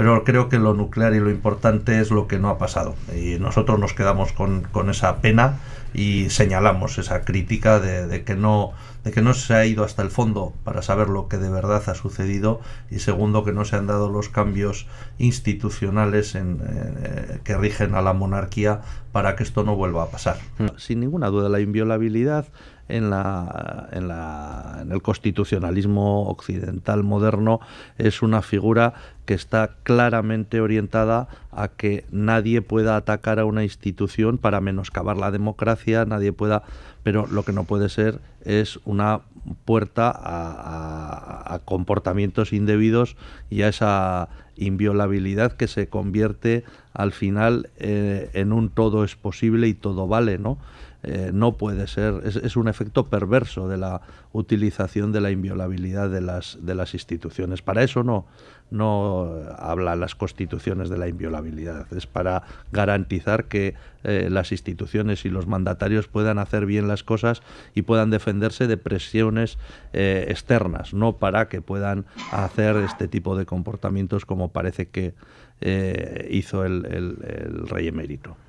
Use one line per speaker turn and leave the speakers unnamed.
pero creo que lo nuclear y lo importante es lo que no ha pasado. Y nosotros nos quedamos con, esa pena y señalamos esa crítica de, que no, de que no se ha ido hasta el fondo para saber lo que de verdad ha sucedido y segundo que no se han dado los cambios institucionales eh, que rigen a la monarquía para que esto no vuelva a pasar. Sin ninguna duda, la inviolabilidad en la el constitucionalismo occidental moderno es una figura que está claramente orientada a que nadie pueda atacar a una institución para menoscabar la democracia, nadie pueda, pero lo que no puede ser es una puerta a comportamientos indebidos y a esa inviolabilidad que se convierte al final eh, en un todo es posible y todo vale, ¿no? Eh, no puede ser, es, un efecto perverso de la utilización de la inviolabilidad de las, de las instituciones. Para eso no, no hablan las constituciones de la inviolabilidad, es para garantizar que eh, las instituciones y los mandatarios puedan hacer bien las cosas y puedan defenderse de presiones externas, no para que puedan hacer este tipo de comportamientos como parece que eh, hizo el rey emérito.